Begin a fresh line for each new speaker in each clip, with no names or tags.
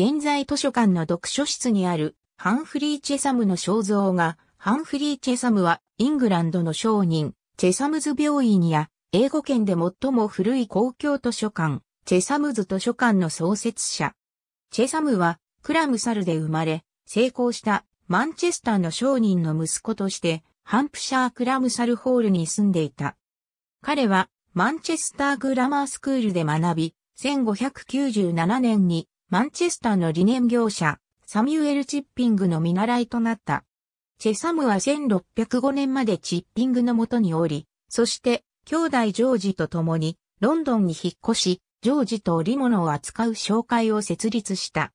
現在図書館の読書室にあるハンフリー・チェサムの肖像が、ハンフリー・チェサムはイングランドの商人、チェサムズ病院や英語圏で最も古い公共図書館、チェサムズ図書館の創設者。チェサムはクラムサルで生まれ、成功したマンチェスターの商人の息子として、ハンプシャークラムサルホールに住んでいた。彼はマンチェスターグラマースクールで学び、1597年にマンチェスターの理念業者、サミュエル・チッピングの見習いとなった。チェサムは1605年までチッピングのもとにおり、そして兄弟ジョージと共にロンドンに引っ越し、ジョージと織物を扱う商会を設立した。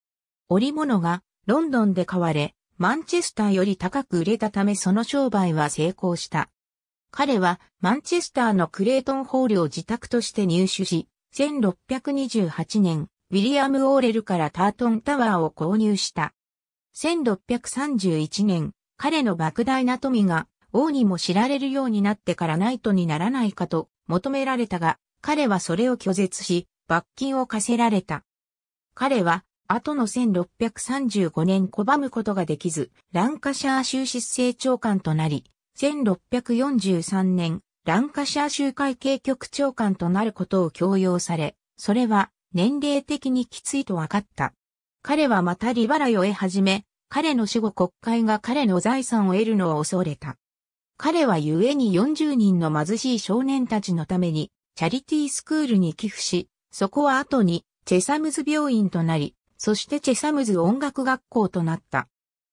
織物がロンドンで買われ、マンチェスターより高く売れたためその商売は成功した。彼はマンチェスターのクレートンホールを自宅として入手し、1628年、ウィリアム・オーレルからタートンタワーを購入した。1631年、彼の莫大な富が王にも知られるようになってからナイトにならないかと求められたが、彼はそれを拒絶し、罰金を課せられた。彼は、後の1635年拒むことができず、ランカシャー州執政長官となり、1643年、ランカシャー州会計局長官となることを強要され、それは年齢的にきついと分かった。彼はまた利払いを得始め、彼の死後国会が彼の財産を得るのを恐れた。彼は故に40人の貧しい少年たちのために、チャリティースクールに寄付し、そこは後に、チェサムズ病院となり、そしてチェサムズ音楽学校となった。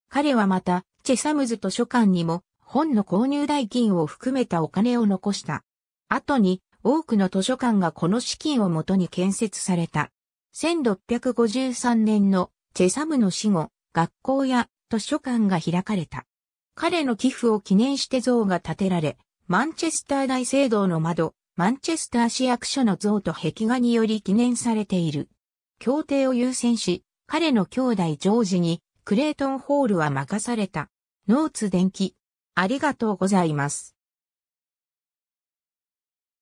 彼はまた、チェサムズ図書館にも、本の購入代金を含めたお金を残した。後に、多くの図書館がこの資金をもとに建設された。1653年のチェサムの死後、学校や図書館が開かれた。彼の寄付を記念して像が建てられ、マンチェスター大聖堂の窓、マンチェスター市役所の像と壁画により記念されている。協定を優先し、彼の兄弟ジョージにクレイトンホールは任された。ノーツ電気。ありがとうございます。